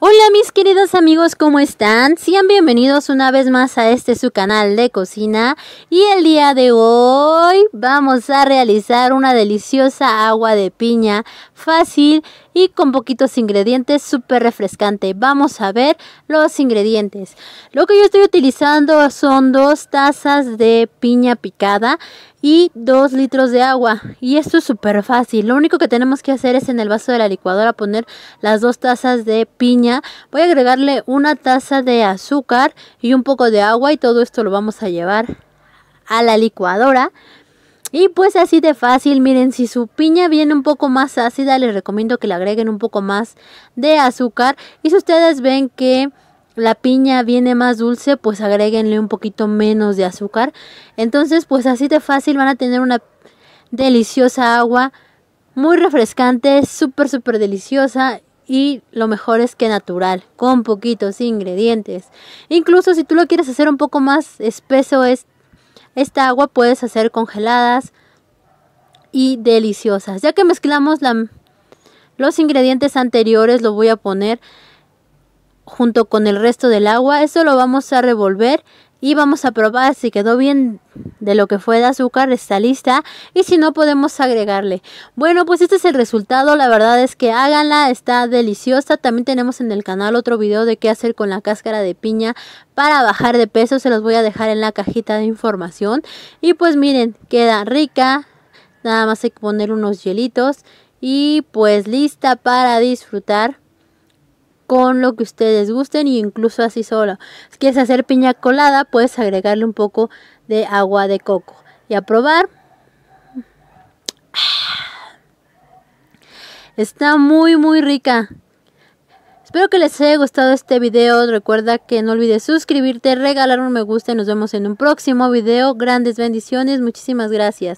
Hola mis queridos amigos, ¿cómo están? Sean bienvenidos una vez más a este su canal de cocina y el día de hoy vamos a realizar una deliciosa agua de piña fácil y con poquitos ingredientes, súper refrescante. Vamos a ver los ingredientes. Lo que yo estoy utilizando son dos tazas de piña picada y dos litros de agua. Y esto es súper fácil. Lo único que tenemos que hacer es en el vaso de la licuadora poner las dos tazas de piña. Voy a agregarle una taza de azúcar y un poco de agua y todo esto lo vamos a llevar a la licuadora y pues así de fácil, miren, si su piña viene un poco más ácida, les recomiendo que le agreguen un poco más de azúcar. Y si ustedes ven que la piña viene más dulce, pues agréguenle un poquito menos de azúcar. Entonces, pues así de fácil van a tener una deliciosa agua, muy refrescante, súper, súper deliciosa. Y lo mejor es que natural, con poquitos ingredientes. Incluso si tú lo quieres hacer un poco más espeso, es esta agua puedes hacer congeladas y deliciosas. Ya que mezclamos los ingredientes anteriores, lo voy a poner junto con el resto del agua. Eso lo vamos a revolver y vamos a probar si quedó bien de lo que fue de azúcar, está lista y si no podemos agregarle. Bueno, pues este es el resultado, la verdad es que háganla, está deliciosa. También tenemos en el canal otro video de qué hacer con la cáscara de piña para bajar de peso, se los voy a dejar en la cajita de información. Y pues miren, queda rica, nada más hay que poner unos hielitos y pues lista para disfrutar con lo que ustedes gusten e incluso así solo. Si quieres hacer piña colada, puedes agregarle un poco de agua de coco. Y a probar. Está muy muy rica. Espero que les haya gustado este video. Recuerda que no olvides suscribirte, regalar un me gusta y nos vemos en un próximo video. Grandes bendiciones. Muchísimas gracias.